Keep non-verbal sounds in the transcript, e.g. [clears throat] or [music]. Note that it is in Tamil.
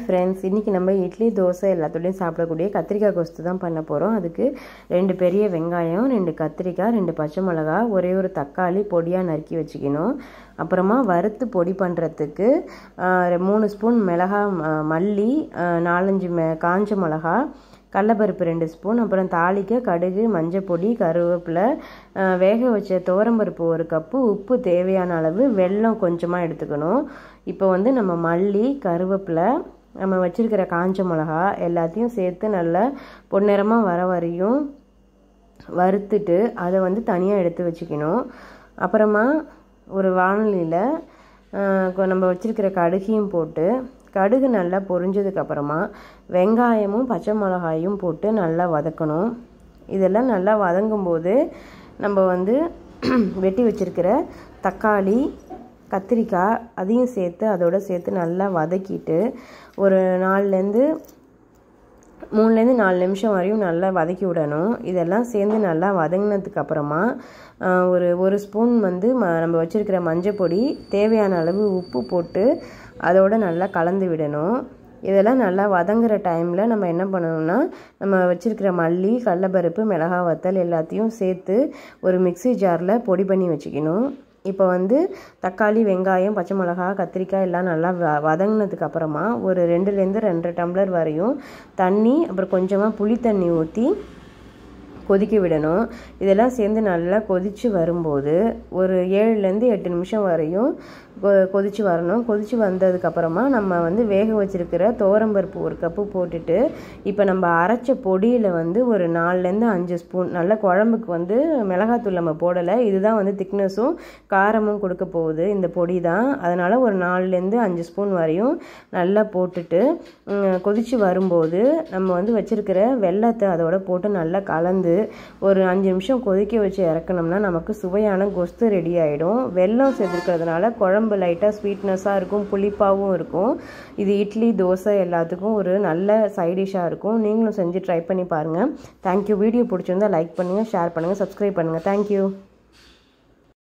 ஃப்ரெண்ட்ஸ் இன்றைக்கி நம்ம இட்லி தோசை எல்லாத்தோடையும் சாப்பிடக்கூடிய கத்திரிக்காய் கொஸ்து தான் பண்ண போகிறோம் அதுக்கு ரெண்டு பெரிய வெங்காயம் ரெண்டு கத்திரிக்காய் ரெண்டு பச்சை மிளகா ஒரே ஒரு தக்காளி பொடியாக நறுக்கி வச்சுக்கணும் அப்புறமா வறுத்து பொடி பண்ணுறதுக்கு மூணு ஸ்பூன் மிளகாய் மல்லி நாலஞ்சு மெ காஞ்ச மிளகா கடலப்பருப்பு ரெண்டு ஸ்பூன் அப்புறம் தாளிக்க கடுகு மஞ்சப்பொடி கருவேப்பிலை வேக வச்ச துவரம்பருப்பு ஒரு கப்பு உப்பு தேவையான அளவு வெல்லம் கொஞ்சமாக எடுத்துக்கணும் இப்போ வந்து நம்ம மல்லி கருவேப்பிலை நம்ம வச்சுருக்கிற காஞ்ச மிளகா எல்லாத்தையும் சேர்த்து நல்லா பொன்னிறமாக வர வரையும் வறுத்துட்டு அதை வந்து தனியாக எடுத்து வச்சுக்கணும் அப்புறமா ஒரு வானொலியில் நம்ம வச்சுருக்கிற கடுகையும் போட்டு கடுகு நல்லா பொரிஞ்சதுக்கப்புறமா வெங்காயமும் பச்சை மிளகாயும் போட்டு நல்லா வதக்கணும் இதெல்லாம் நல்லா வதங்கும்போது நம்ம வந்து [clears throat] வெட்டி வச்சுருக்கிற தக்காளி கத்திரிக்காய் அதையும் சேர்த்து அதோடு சேர்த்து நல்லா வதக்கிட்டு ஒரு நாலுலேருந்து மூணுலேருந்து நாலு நிமிஷம் வரையும் நல்லா வதக்கி விடணும் இதெல்லாம் சேர்ந்து நல்லா வதங்கினதுக்கப்புறமா ஒரு ஒரு ஸ்பூன் வந்து ம நம்ம வச்சுருக்கிற மஞ்சள் பொடி தேவையான அளவு உப்பு போட்டு அதோடு நல்லா கலந்து விடணும் இதெல்லாம் நல்லா வதங்குற டைமில் நம்ம என்ன பண்ணணும்னா நம்ம வச்சுருக்கிற மல்லி கடலப்பருப்பு மிளகா வத்தல் எல்லாத்தையும் சேர்த்து ஒரு மிக்சி ஜாரில் பொடி பண்ணி வச்சுக்கணும் இப்போ வந்து தக்காளி வெங்காயம் பச்சை மிளகாய் கத்திரிக்காய் எல்லாம் நல்லா வ வதங்கினதுக்கு அப்புறமா ஒரு ரெண்டுலேருந்து ரெண்டரை டம்ளர் வரையும் தண்ணி அப்புறம் கொஞ்சமாக புளி தண்ணி ஊற்றி கொதிக்க விடணும் இதெல்லாம் சேர்ந்து நல்லா கொதித்து வரும்போது ஒரு ஏழுலேருந்து எட்டு நிமிஷம் வரையும் கொதித்து வரணும் கொதித்து வந்ததுக்கப்புறமா நம்ம வந்து வேக வச்சுருக்கிற தோரம்பருப்பு ஒரு கப்பு போட்டுட்டு இப்போ நம்ம அரைச்ச பொடியில் வந்து ஒரு நாலுலேருந்து அஞ்சு ஸ்பூன் நல்ல குழம்புக்கு வந்து மிளகாத்தூள் நம்ம போடலை இதுதான் வந்து திக்னஸும் காரமும் கொடுக்க போகுது இந்த பொடி தான் அதனால் ஒரு நாலுலேருந்து அஞ்சு ஸ்பூன் வரையும் நல்லா போட்டுட்டு கொதித்து வரும்போது நம்ம வந்து வச்சுருக்கிற வெள்ளத்தை அதோட போட்டு நல்லா கலந்து ஒரு அஞ்சு நிமிஷம் கொதிக்க வச்சு இறக்கணும்னா நமக்கு சுவையான கொஸ்து ரெடி ஆகிடும் வெல்லம் செதுக்கிறதுனால குழம்பு லைட்டாக ஸ்வீட்னஸாக இருக்கும் புளிப்பாகவும் இருக்கும் இது இட்லி தோசை எல்லாத்துக்கும் ஒரு நல்ல சைடிஷாக இருக்கும் நீங்களும் செஞ்சு ட்ரை பண்ணி பாருங்கள் தேங்க்யூ வீடியோ பிடிச்சிருந்தால் லைக் பண்ணுங்கள் ஷேர் பண்ணுங்கள் சப்ஸ்கிரைப் பண்ணுங்கள் தேங்க்யூ